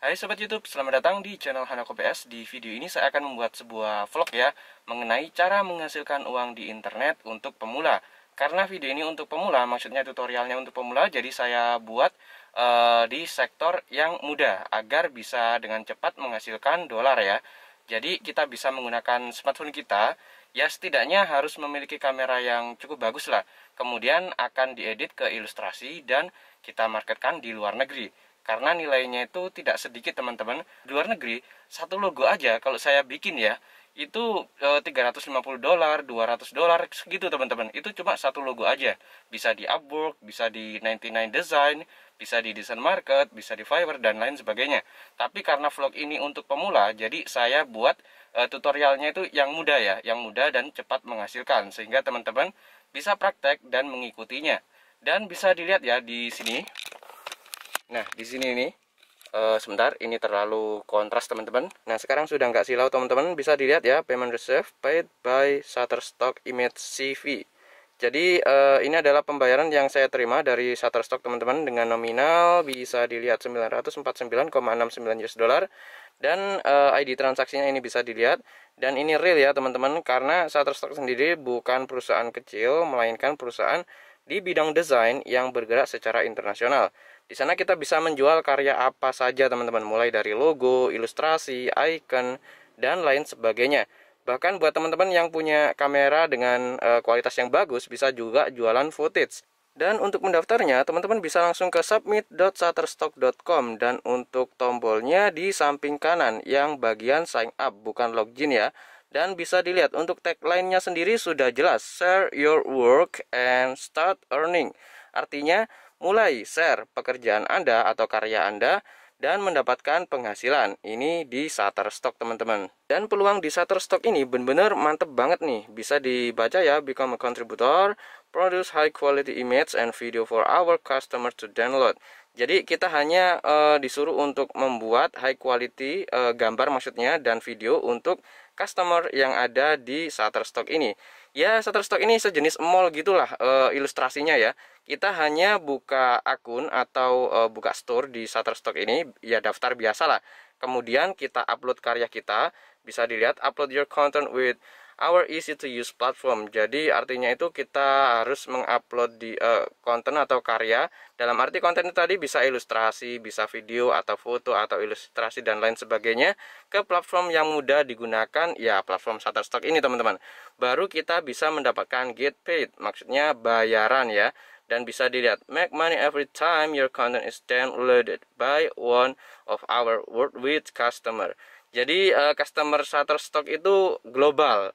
Hai Sobat Youtube, selamat datang di channel Hana PS Di video ini saya akan membuat sebuah vlog ya Mengenai cara menghasilkan uang di internet untuk pemula Karena video ini untuk pemula, maksudnya tutorialnya untuk pemula Jadi saya buat uh, di sektor yang mudah Agar bisa dengan cepat menghasilkan dolar ya Jadi kita bisa menggunakan smartphone kita Ya setidaknya harus memiliki kamera yang cukup bagus lah Kemudian akan diedit ke ilustrasi dan kita marketkan di luar negeri karena nilainya itu tidak sedikit teman-teman di luar negeri satu logo aja kalau saya bikin ya itu 350 eh, dolar 200 dolar segitu teman-teman itu cuma satu logo aja bisa di Upwork bisa di 99 Design bisa di Design Market bisa di Fiverr dan lain sebagainya tapi karena vlog ini untuk pemula jadi saya buat e, tutorialnya itu yang mudah ya yang mudah dan cepat menghasilkan sehingga teman-teman bisa praktek dan mengikutinya dan bisa dilihat ya di sini Nah, di sini ini e, eh, sebentar, ini terlalu kontras teman-teman. Nah, sekarang sudah nggak silau teman-teman, bisa dilihat ya, payment reserve paid by Shutterstock Image CV. Jadi e, ini adalah pembayaran yang saya terima dari Shutterstock teman-teman dengan nominal bisa dilihat 949,69 US dollar dan e, eh, ID transaksinya ini bisa dilihat dan ini real ya teman-teman karena Shutterstock sendiri bukan perusahaan kecil melainkan perusahaan di bidang desain yang bergerak secara internasional. Di sana kita bisa menjual karya apa saja teman-teman, mulai dari logo, ilustrasi, icon, dan lain sebagainya. Bahkan buat teman-teman yang punya kamera dengan e, kualitas yang bagus bisa juga jualan footage. Dan untuk mendaftarnya, teman-teman bisa langsung ke submit.shutterstock.com dan untuk tombolnya di samping kanan yang bagian sign up bukan login ya. Dan bisa dilihat untuk tagline-nya sendiri sudah jelas, share your work and start earning. Artinya, mulai share pekerjaan Anda atau karya Anda dan mendapatkan penghasilan. Ini di Shutterstock, teman-teman. Dan peluang di Shutterstock ini benar-benar mantep banget nih. Bisa dibaca ya, become a contributor, produce high quality image and video for our customer to download. Jadi kita hanya uh, disuruh untuk membuat high quality uh, gambar maksudnya dan video untuk customer yang ada di Shutterstock ini. Ya, Shutterstock ini sejenis mall gitulah e, ilustrasinya ya. Kita hanya buka akun atau e, buka store di Shutterstock ini, ya daftar biasa lah. Kemudian kita upload karya kita, bisa dilihat upload your content with our easy to use platform. Jadi artinya itu kita harus mengupload di uh, konten atau karya. Dalam arti konten itu tadi bisa ilustrasi, bisa video atau foto atau ilustrasi dan lain sebagainya ke platform yang mudah digunakan ya platform Shutterstock ini teman-teman. Baru kita bisa mendapatkan get paid, maksudnya bayaran ya. Dan bisa dilihat, make money every time your content is downloaded by one of our worldwide customer. Jadi uh, customer Shutterstock itu global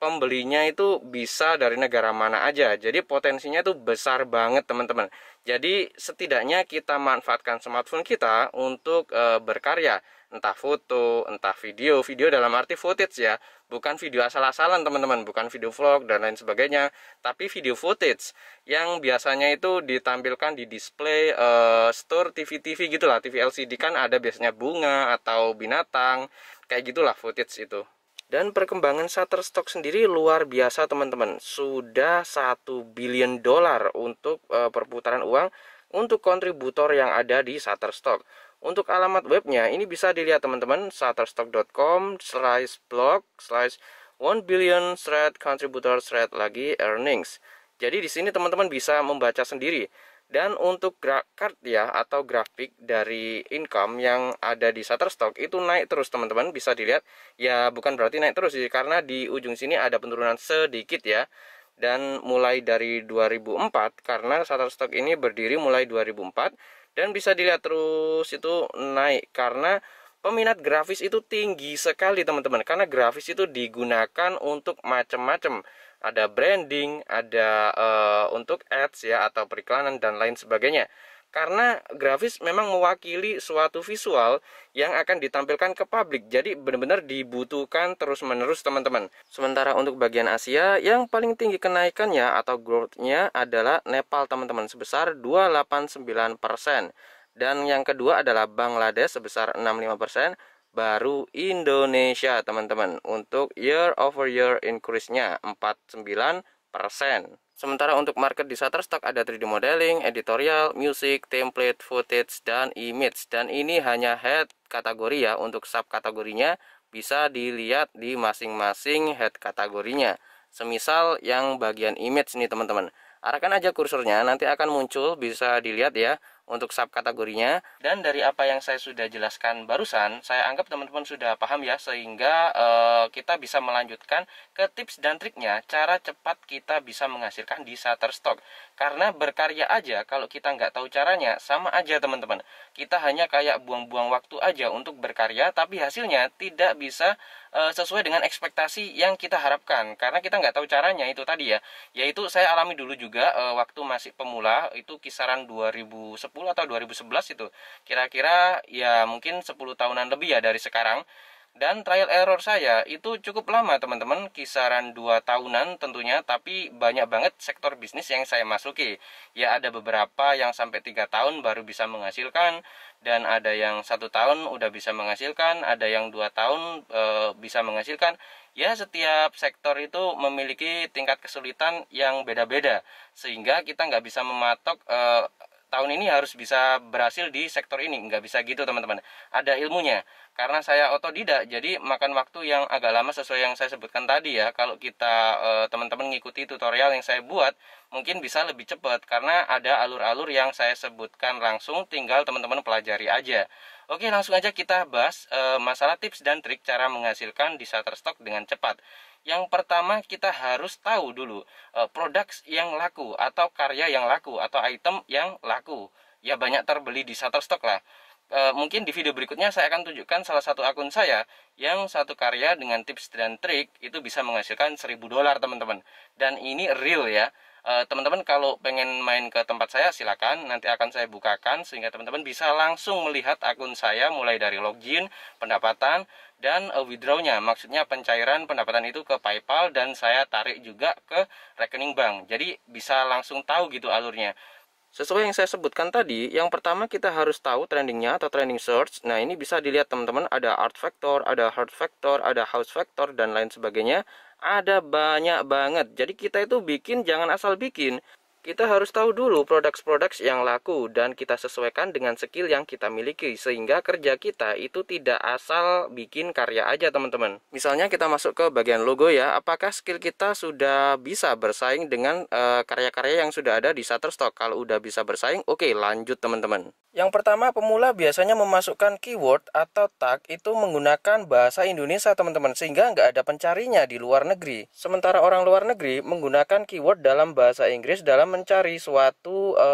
pembelinya itu bisa dari negara mana aja. Jadi potensinya itu besar banget teman-teman. Jadi setidaknya kita manfaatkan smartphone kita untuk e, berkarya, entah foto, entah video, video dalam arti footage ya, bukan video asal-asalan teman-teman, bukan video vlog dan lain sebagainya, tapi video footage yang biasanya itu ditampilkan di display e, store TV-TV gitulah, TV LCD kan ada biasanya bunga atau binatang, kayak gitulah footage itu. Dan perkembangan Shutterstock sendiri luar biasa teman-teman. Sudah 1 billion dollar untuk e, perputaran uang untuk kontributor yang ada di Shutterstock. Untuk alamat webnya ini bisa dilihat teman-teman shutterstock.com slash blog slash 1 billion thread contributor thread lagi earnings. Jadi di sini teman-teman bisa membaca sendiri dan untuk card ya atau grafik dari income yang ada di Shutterstock itu naik terus teman-teman bisa dilihat ya bukan berarti naik terus sih karena di ujung sini ada penurunan sedikit ya dan mulai dari 2004 karena Shutterstock ini berdiri mulai 2004 dan bisa dilihat terus itu naik karena peminat grafis itu tinggi sekali teman-teman karena grafis itu digunakan untuk macam-macam ada branding, ada uh, untuk ads ya atau periklanan dan lain sebagainya. Karena grafis memang mewakili suatu visual yang akan ditampilkan ke publik. Jadi benar-benar dibutuhkan terus-menerus teman-teman. Sementara untuk bagian Asia yang paling tinggi kenaikannya atau growth-nya adalah Nepal teman-teman sebesar 289%. Dan yang kedua adalah Bangladesh sebesar 65%, baru Indonesia teman-teman untuk year over year increase-nya 49%. Sementara untuk market di Shutterstock ada 3D modeling, editorial, music, template, footage, dan image. Dan ini hanya head kategori ya untuk sub kategorinya bisa dilihat di masing-masing head kategorinya. Semisal yang bagian image nih teman-teman. Arahkan aja kursornya, nanti akan muncul bisa dilihat ya untuk sub kategorinya. Dan dari apa yang saya sudah jelaskan barusan, saya anggap teman-teman sudah paham ya, sehingga uh, kita bisa melanjutkan ke tips dan triknya, cara cepat kita bisa menghasilkan di Shutterstock. Karena berkarya aja, kalau kita nggak tahu caranya, sama aja teman-teman. Kita hanya kayak buang-buang waktu aja untuk berkarya, tapi hasilnya tidak bisa uh, sesuai dengan ekspektasi yang kita harapkan. Karena kita nggak tahu caranya, itu tadi ya. Yaitu saya alami dulu juga uh, waktu masih pemula, itu kisaran 2010 atau 2011 itu kira-kira ya mungkin 10 tahunan lebih ya dari sekarang dan trial error saya itu cukup lama teman-teman kisaran 2 tahunan tentunya tapi banyak banget sektor bisnis yang saya masuki ya ada beberapa yang sampai 3 tahun baru bisa menghasilkan dan ada yang satu tahun udah bisa menghasilkan ada yang dua tahun e, bisa menghasilkan ya setiap sektor itu memiliki tingkat kesulitan yang beda-beda sehingga kita nggak bisa mematok e, tahun ini harus bisa berhasil di sektor ini nggak bisa gitu teman-teman ada ilmunya karena saya otodidak jadi makan waktu yang agak lama sesuai yang saya sebutkan tadi ya kalau kita eh, teman-teman ngikuti tutorial yang saya buat mungkin bisa lebih cepat karena ada alur-alur yang saya sebutkan langsung tinggal teman-teman pelajari aja Oke langsung aja kita bahas e, masalah tips dan trik cara menghasilkan di Shutterstock dengan cepat yang pertama kita harus tahu dulu eh, produk yang laku atau karya yang laku atau item yang laku ya banyak terbeli di Shutterstock lah e, mungkin di video berikutnya saya akan tunjukkan salah satu akun saya yang satu karya dengan tips dan trik itu bisa menghasilkan 1000 dolar teman-teman dan ini real ya eh, teman-teman kalau pengen main ke tempat saya silakan nanti akan saya bukakan sehingga teman-teman bisa langsung melihat akun saya mulai dari login pendapatan dan eh, withdrawnya maksudnya pencairan pendapatan itu ke PayPal dan saya tarik juga ke rekening bank jadi bisa langsung tahu gitu alurnya Sesuai yang saya sebutkan tadi, yang pertama kita harus tahu trendingnya atau trending search. Nah, ini bisa dilihat teman-teman, ada art factor, ada hard factor, ada house factor, dan lain sebagainya. Ada banyak banget. Jadi kita itu bikin, jangan asal bikin kita harus tahu dulu produk-produk yang laku dan kita sesuaikan dengan skill yang kita miliki sehingga kerja kita itu tidak asal bikin karya aja teman-teman. Misalnya kita masuk ke bagian logo ya, apakah skill kita sudah bisa bersaing dengan eh, karya-karya uh, yang sudah ada di Shutterstock? Kalau udah bisa bersaing, oke okay, lanjut teman-teman. Yang pertama, pemula biasanya memasukkan keyword atau tag itu menggunakan bahasa Indonesia, teman-teman, sehingga nggak ada pencarinya di luar negeri. Sementara orang luar negeri menggunakan keyword dalam bahasa Inggris dalam mencari suatu e,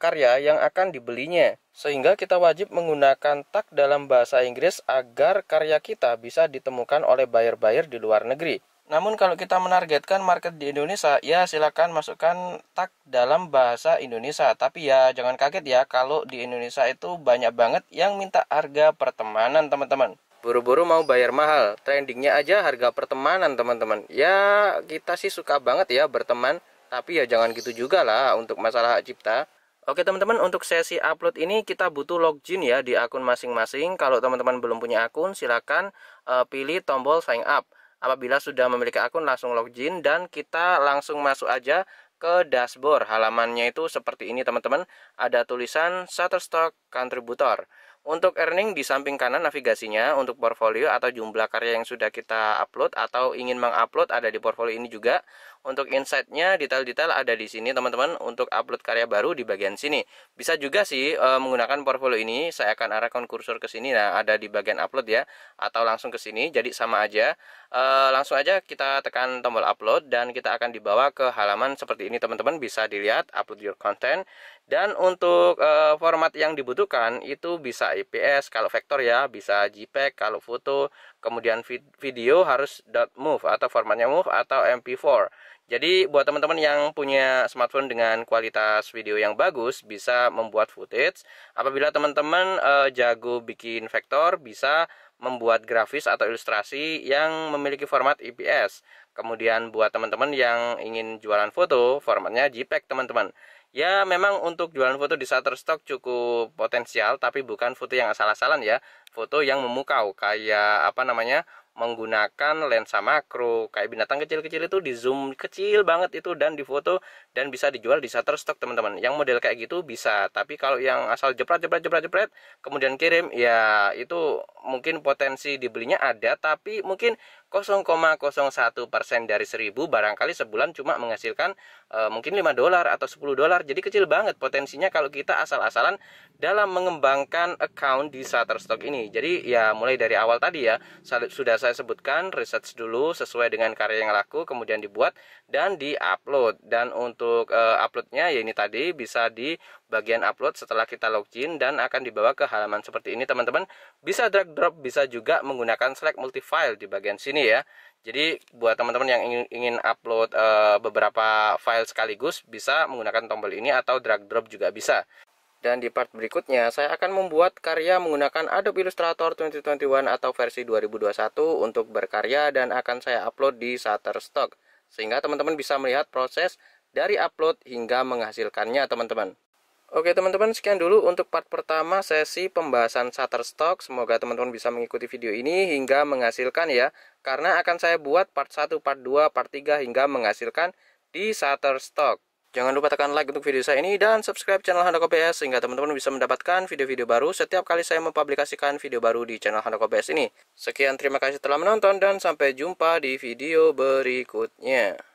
karya yang akan dibelinya. Sehingga kita wajib menggunakan tag dalam bahasa Inggris agar karya kita bisa ditemukan oleh buyer-buyer di luar negeri. Namun kalau kita menargetkan market di Indonesia, ya silakan masukkan tag dalam bahasa Indonesia. Tapi ya jangan kaget ya kalau di Indonesia itu banyak banget yang minta harga pertemanan teman-teman. Buru-buru mau bayar mahal, trendingnya aja harga pertemanan teman-teman. Ya kita sih suka banget ya berteman, tapi ya jangan gitu juga lah untuk masalah hak cipta. Oke teman-teman, untuk sesi upload ini kita butuh login ya di akun masing-masing. Kalau teman-teman belum punya akun, silahkan uh, eh, pilih tombol sign up. Apabila sudah memiliki akun, langsung login dan kita langsung masuk aja ke dashboard. Halamannya itu seperti ini teman-teman. Ada tulisan Shutterstock Contributor. Untuk earning di samping kanan navigasinya untuk portfolio atau jumlah karya yang sudah kita upload atau ingin mengupload ada di portfolio ini juga. Untuk insightnya detail-detail ada di sini teman-teman untuk upload karya baru di bagian sini. Bisa juga sih e, menggunakan portfolio ini saya akan arahkan kursor ke sini nah ada di bagian upload ya atau langsung ke sini jadi sama aja. E, langsung aja kita tekan tombol upload dan kita akan dibawa ke halaman seperti ini teman-teman bisa dilihat upload your content dan untuk e, format yang dibutuhkan itu bisa IPS kalau vektor ya bisa JPEG kalau foto kemudian video harus .move atau formatnya move atau MP4 jadi buat teman-teman yang punya smartphone dengan kualitas video yang bagus bisa membuat footage. Apabila teman-teman eh, jago bikin vektor bisa membuat grafis atau ilustrasi yang memiliki format IPS. Kemudian buat teman-teman yang ingin jualan foto, formatnya JPEG teman-teman. Ya memang untuk jualan foto di Shutterstock cukup potensial tapi bukan foto yang asal-asalan ya. Foto yang memukau kayak apa namanya? menggunakan lensa makro kayak binatang kecil-kecil itu di zoom kecil banget itu dan difoto dan bisa dijual di Shutterstock teman-teman yang model kayak gitu bisa tapi kalau yang asal jepret jepret jepret jepret kemudian kirim ya itu mungkin potensi dibelinya ada tapi mungkin 0,01 persen dari 1000 barangkali sebulan cuma menghasilkan e, mungkin 5 dolar atau 10 dolar jadi kecil banget potensinya kalau kita asal-asalan dalam mengembangkan account di Shutterstock ini jadi ya mulai dari awal tadi ya sudah saya sebutkan research dulu sesuai dengan karya yang laku kemudian dibuat dan di upload dan untuk e, uploadnya ya ini tadi bisa di bagian upload setelah kita login dan akan dibawa ke halaman seperti ini teman-teman bisa drag drop bisa juga menggunakan select multi file di bagian sini ya jadi buat teman-teman yang ingin, ingin upload e, beberapa file sekaligus bisa menggunakan tombol ini atau drag drop juga bisa dan di part berikutnya, saya akan membuat karya menggunakan Adobe Illustrator 2021 atau versi 2021 untuk berkarya dan akan saya upload di Shutterstock. Sehingga teman-teman bisa melihat proses dari upload hingga menghasilkannya teman-teman. Oke teman-teman sekian dulu untuk part pertama sesi pembahasan Shutterstock Semoga teman-teman bisa mengikuti video ini hingga menghasilkan ya Karena akan saya buat part 1, part 2, part 3 hingga menghasilkan di Shutterstock Jangan lupa tekan like untuk video saya ini dan subscribe channel Handoko PS sehingga teman-teman bisa mendapatkan video-video baru setiap kali saya mempublikasikan video baru di channel Handoko PS ini. Sekian terima kasih telah menonton dan sampai jumpa di video berikutnya.